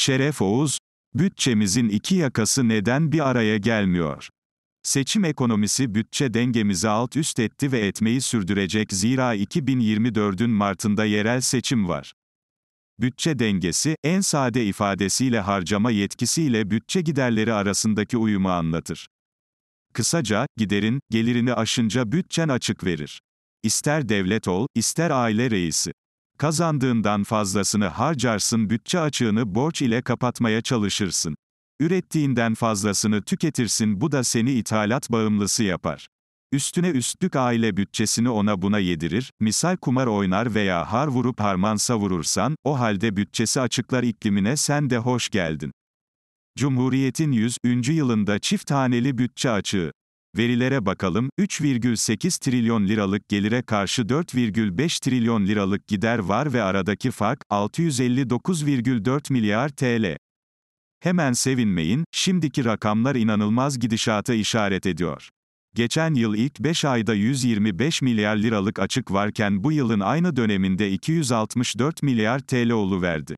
Şeref Oğuz, bütçemizin iki yakası neden bir araya gelmiyor? Seçim ekonomisi bütçe dengemizi alt üst etti ve etmeyi sürdürecek zira 2024'ün Mart'ında yerel seçim var. Bütçe dengesi, en sade ifadesiyle harcama yetkisiyle bütçe giderleri arasındaki uyumu anlatır. Kısaca, giderin, gelirini aşınca bütçen açık verir. İster devlet ol, ister aile reisi. Kazandığından fazlasını harcarsın bütçe açığını borç ile kapatmaya çalışırsın. Ürettiğinden fazlasını tüketirsin bu da seni ithalat bağımlısı yapar. Üstüne üstlük aile bütçesini ona buna yedirir, misal kumar oynar veya har vurup harman savurursan, o halde bütçesi açıklar iklimine sen de hoş geldin. Cumhuriyetin 100. yılında çift haneli bütçe açığı Verilere bakalım, 3,8 trilyon liralık gelire karşı 4,5 trilyon liralık gider var ve aradaki fark, 659,4 milyar TL. Hemen sevinmeyin, şimdiki rakamlar inanılmaz gidişata işaret ediyor. Geçen yıl ilk 5 ayda 125 milyar liralık açık varken bu yılın aynı döneminde 264 milyar TL oluverdi.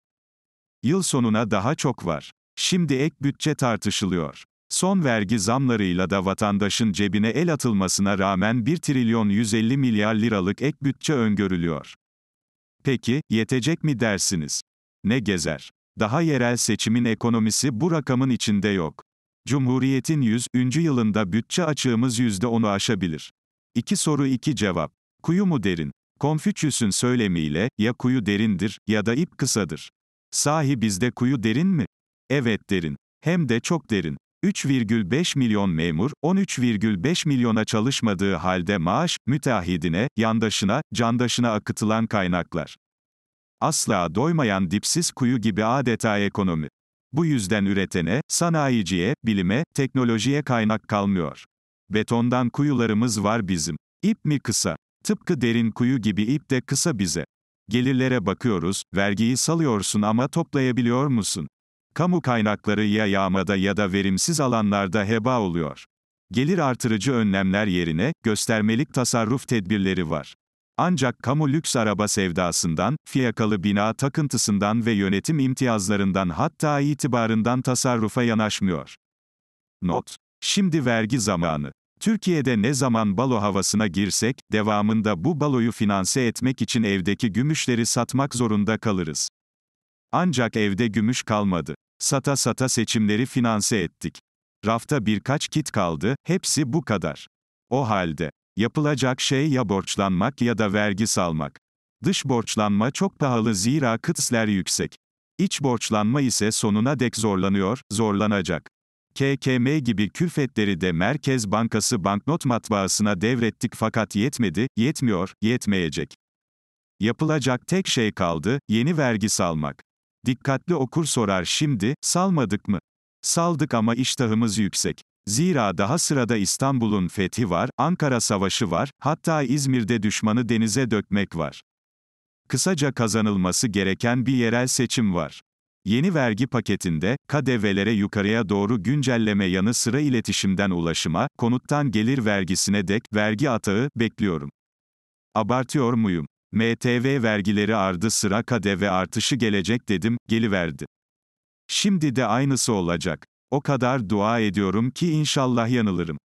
Yıl sonuna daha çok var. Şimdi ek bütçe tartışılıyor. Son vergi zamlarıyla da vatandaşın cebine el atılmasına rağmen 1 trilyon 150 milyar liralık ek bütçe öngörülüyor. Peki, yetecek mi dersiniz? Ne gezer? Daha yerel seçimin ekonomisi bu rakamın içinde yok. Cumhuriyetin 100. yılında bütçe açığımız %10'u aşabilir. İki soru iki cevap. Kuyu mu derin? Konfüçyüs'ün söylemiyle, ya kuyu derindir, ya da ip kısadır. Sahi bizde kuyu derin mi? Evet derin. Hem de çok derin. 3,5 milyon memur, 13,5 milyona çalışmadığı halde maaş, müteahhidine, yandaşına, candaşına akıtılan kaynaklar. Asla doymayan dipsiz kuyu gibi adeta ekonomi. Bu yüzden üretene, sanayiciye, bilime, teknolojiye kaynak kalmıyor. Betondan kuyularımız var bizim. İp mi kısa? Tıpkı derin kuyu gibi ip de kısa bize. Gelirlere bakıyoruz, vergiyi salıyorsun ama toplayabiliyor musun? Kamu kaynakları ya yağmada ya da verimsiz alanlarda heba oluyor. Gelir artırıcı önlemler yerine, göstermelik tasarruf tedbirleri var. Ancak kamu lüks araba sevdasından, fiyakalı bina takıntısından ve yönetim imtiyazlarından hatta itibarından tasarrufa yanaşmıyor. Not. Şimdi vergi zamanı. Türkiye'de ne zaman balo havasına girsek, devamında bu baloyu finanse etmek için evdeki gümüşleri satmak zorunda kalırız. Ancak evde gümüş kalmadı. Sata sata seçimleri finanse ettik. Rafta birkaç kit kaldı, hepsi bu kadar. O halde, yapılacak şey ya borçlanmak ya da vergi salmak. Dış borçlanma çok pahalı zira kıtler yüksek. İç borçlanma ise sonuna dek zorlanıyor, zorlanacak. KKM gibi külfetleri de Merkez Bankası banknot matbaasına devrettik fakat yetmedi, yetmiyor, yetmeyecek. Yapılacak tek şey kaldı, yeni vergi salmak. Dikkatli okur sorar şimdi, salmadık mı? Saldık ama iştahımız yüksek. Zira daha sırada İstanbul'un fethi var, Ankara Savaşı var, hatta İzmir'de düşmanı denize dökmek var. Kısaca kazanılması gereken bir yerel seçim var. Yeni vergi paketinde, KDV'lere yukarıya doğru güncelleme yanı sıra iletişimden ulaşıma, konuttan gelir vergisine dek, vergi atağı, bekliyorum. Abartıyor muyum? MTV vergileri ardı sıra KDV artışı gelecek dedim, geliverdi. Şimdi de aynısı olacak. O kadar dua ediyorum ki inşallah yanılırım.